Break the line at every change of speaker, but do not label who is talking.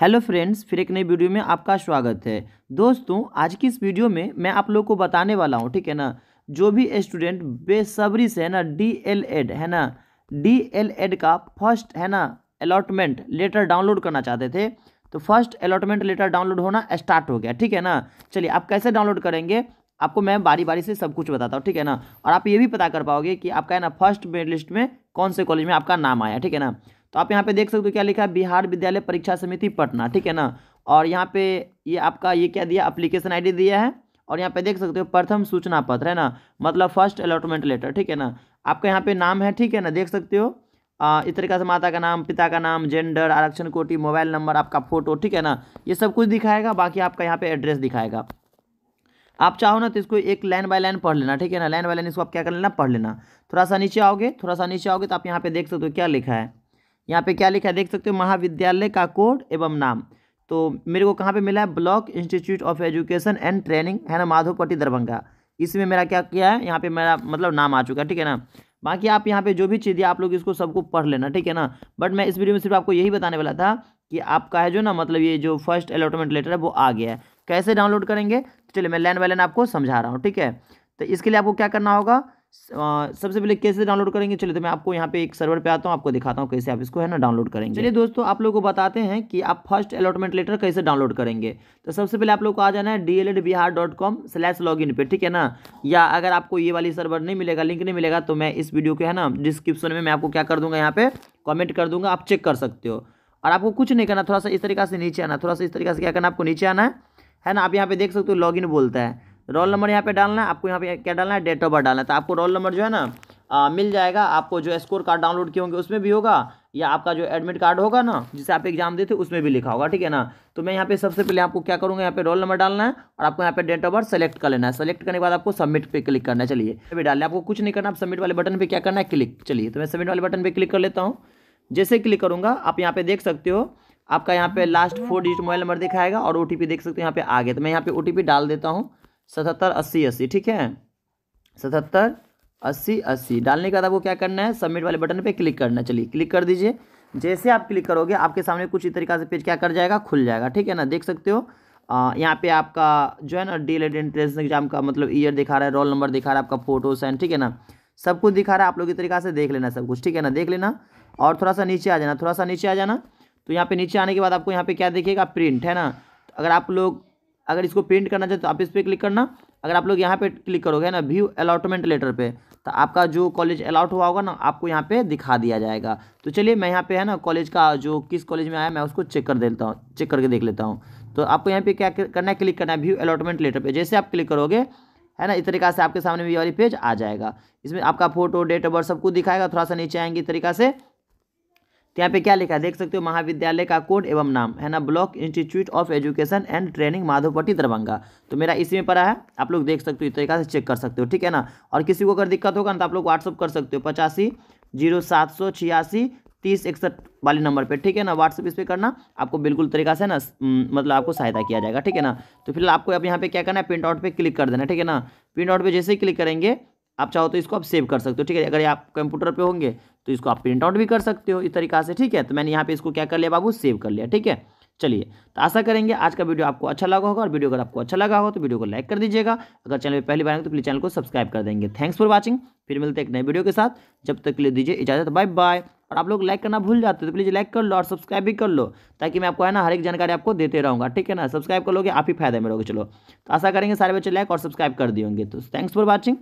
hello friends फिर एक नई वीडियो में आपका स्वागत है दोस्तों आज की इस वीडियो में मैं आप लोग को बताने वाला हूँ ठीक है ना जो भी स्टूडेंट बेसब्री से है ना डी एल एड है ना डी एल एड का फर्स्ट है ना अलॉटमेंट लेटर डाउनलोड करना चाहते थे तो फर्स्ट अलॉटमेंट लेटर डाउनलोड होना स्टार्ट हो गया ठीक है ना चलिए आप कैसे डाउनलोड करेंगे आपको मैं बारी बारी से सब कुछ बताता हूँ ठीक है ना और आप ये भी पता कर पाओगे कि आपका है ना फर्स्ट मेरिट लिस्ट में कौन से कॉलेज में आपका नाम आया ठीक है ना तो आप यहाँ पे देख सकते हो क्या लिखा है बिहार विद्यालय परीक्षा समिति पटना ठीक है ना और यहाँ पे ये आपका ये क्या दिया अप्लीकेशन आई दिया है और यहाँ पे देख सकते हो प्रथम सूचना पत्र है ना मतलब फर्स्ट अलॉटमेंट लेटर ठीक है ना आपका यहाँ पे नाम है ठीक है ना देख सकते हो इस तरीके से माता का नाम पिता का नाम जेंडर आरक्षण कोटी मोबाइल नंबर आपका फोटो ठीक है ना ये सब कुछ दिखाएगा बाकी आपका यहाँ पे एड्रेस दिखाएगा आप चाहो ना तो इसको एक लाइन बाय लाइन पढ़ लेना ठीक है ना लाइन बाय लाइन इसको आप क्या कर लेना पढ़ लेना थोड़ा सा नीचे आओगे थोड़ा सा नीचे आओगे तो आप यहाँ पे देख सकते हो क्या लिखा है यहाँ पे क्या लिखा है देख सकते हो महाविद्यालय का कोड एवं नाम तो मेरे को कहाँ पे मिला है block institute of education and training है ना माधोपट्टी दरभंगा इसमें मेरा क्या किया है यहाँ पे मेरा मतलब नाम आ चुका है ठीक है ना बाकी आप यहाँ पे जो भी चीज़ें आप लोग इसको सबको पढ़ लेना ठीक है ना बट मैं इस वीडियो में सिर्फ आपको यही बताने वाला था कि आपका है जो ना मतलब ये जो फर्स्ट अलॉटमेंट लेटर है वो आ गया है कैसे डाउनलोड करेंगे तो चलिए मैं लाइन बाय लाइन आपको समझा रहा हूँ ठीक है तो इसके लिए आपको क्या करना होगा सबसे पहले कैसे डाउनलोड करेंगे चलिए तो मैं आपको यहाँ पे एक सर्वर पे आता हूँ आपको दिखाता हूँ कैसे आप इसको है ना डाउनलोड करेंगे चलिए दोस्तों आप लोगों को बताते हैं कि आप फर्स्ट अलॉटमेंट लेटर कैसे डाउनलोड करेंगे तो सबसे पहले आप लोग को आ जाना है D L Ed Bihar dot com slash log in पर ठीक है ना या अगर आपको ये वाली सर्वर नहीं मिलेगा लिंक नहीं मिलेगा तो मैं इस वीडियो के है ना डिस्क्रिप्शन में मैं आपको क्या कर दूँगा यहाँ पर कॉमेंट कर दूँगा आप चेक कर सकते हो और आपको कुछ नहीं करना थोड़ा सा इस तरीका से नीचे आना थोड़ा सा इस तरीका से क्या करना आपको नीचे आना है ना आप यहाँ पे देख सकते हो इन बोलता है रोल नंबर यहाँ पे डालना है आपको यहाँ पे क्या डालना है डेट ऑफ बर्थ डालना है तो आपको रोल नंबर जो है ना आ, मिल जाएगा आपको जो स्कोर कार्ड डाउनलोड किए होंगे उसमें भी होगा या आपका जो एडमिट कार्ड होगा ना जिसे आप एग्जाम देते उसमें भी लिखा होगा ठीक है ना तो मैं यहाँ पे सबसे पहले आपको क्या करूँगा यहाँ पे रोल नंबर डालना है और आपको यहाँ पे डेट ऑफ बर्थ सेलेक्ट कर लेना है सेलेक्ट करने के बाद आपको सबमिट पे क्लिक करना है चलिए अभी डालना है आपको कुछ नहीं करना आप सबमिट वाले बटन पर क्या करना है क्लिक चलिए तो मैं सबमिट वाले बटन पर क्लिक कर लेता हूँ जैसे क्लिक करूँगा आप यहाँ पे देख सकते हो आपका यहाँ पे last four digit mobile number दिखाएगा और ओ देख सकते हो यहाँ पे आ गया तो मैं यहाँ पे ओ डाल देता हूँ सतहत्तर अस्सी अस्सी ठीक है सतहत्तर अस्सी अस्सी डालने के बाद आपको क्या करना है सबमिट वाले बटन पे क्लिक करना है चलिए क्लिक कर दीजिए जैसे आप क्लिक करोगे आपके सामने कुछ इस तरीका से पेज क्या कर जाएगा खुल जाएगा ठीक है ना देख सकते हो यहाँ पे आपका जो है ना डी एल एंट्रेंस एग्जाम का मतलब ईयर दिखा रहा है रोल नंबर दिखा रहा है आपका फोटोस एंड ठीक है ना सब कुछ दिखा रहा है आप लोग इस तरीका से देख लेना सब कुछ ठीक है ना देख लेना और थोड़ा सा नीचे आ जाना थोड़ा सा नीचे आ जाना तो यहाँ पे नीचे आने के बाद आपको यहाँ पे क्या देखिएगा प्रिंट है ना अगर आप लोग अगर इसको प्रिंट करना चाहते तो आप इस पर क्लिक करना अगर आप लोग यहाँ पे क्लिक करोगे ना व्यू अलाटमेंट लेटर पे तो आपका जो कॉलेज अलाउट हुआ होगा ना आपको यहाँ पे दिखा दिया जाएगा तो चलिए मैं यहाँ पे है ना कॉलेज का जो किस कॉलेज में आया मैं उसको चेक कर देता हूँ चेक करके देख लेता हूँ तो आपको यहाँ पे क्या करना है क्लिक करना है व्यू अलाटमेंट लेटर पर जैसे आप क्लिक करोगे है ना इस तरीका से आपके सामने ये वाली पेज आ जाएगा इसमें आपका फोटो डेट ऑफ बर्थ सब कुछ दिखाएगा थोड़ा सा नीचे आएंगे तरीका से तो यहाँ पे क्या लिखा है देख सकते हो महाविद्यालय का कोड एवं नाम है ना block institute of education and training Madhopatti Darbhanga तो मेरा इसी में पड़ा है आप लोग देख सकते हो इस तरीका से चेक कर सकते हो ठीक है ना और किसी को अगर दिक्कत होगा ना तो आप लोग व्हाट्सअप कर सकते हो पचासी जीरो सात सौ छियासी तीस इकसठ वाले नंबर पर ठीक है ना व्हाट्सअप इस पर करना आपको बिल्कुल तरीका से ना मतलब आपको सहायता किया जाएगा ठीक है ना तो फिर आपको अब यहाँ पे क्या करना है प्रिंट आउट पर क्लिक कर देना ठीक है ना प्रिंट आउट पर जैसे ही क्लिक करेंगे आप चाहो तो इसको आप सेव कर सकते हो ठीक है अगर आप कंप्यूटर पे होंगे तो इसको आप प्रिंट आउट भी कर सकते हो इस तरीका से ठीक है तो मैंने यहाँ पे इसको क्या कर लिया बाबू सेव कर लिया ठीक है चलिए तो आशा करेंगे आज का वीडियो आपको अच्छा लगा होगा और वीडियो अगर आपको अच्छा लगा हो तो वीडियो को लाइक कर दीजिएगा अगर चैनल पर पहली बार आएंगे तो प्लीज चैनल को सब्सक्राइब कर देंगे थैंक्स फॉर वॉचिंग फिर मिलते हैं एक नए वीडियो के साथ जब तक के लिए दीजिए इजाजत बाय बाय और आप लोग लाइक करना भूल जाते हो तो प्लीज़ लाइक कर लो और सब्सक्राइब भी कर लो ताकि मैं आपको है ना हर एक जानकारी आपको देते रहूँगा ठीक है ना सब्सक्राइब कर लोगे आप ही फायदा में रहोगे चलो तो आशा करेंगे सारे बच्चे लाइक और सब्सक्राइब कर दिए होंगे तो थैंक्स फॉर वॉचिंग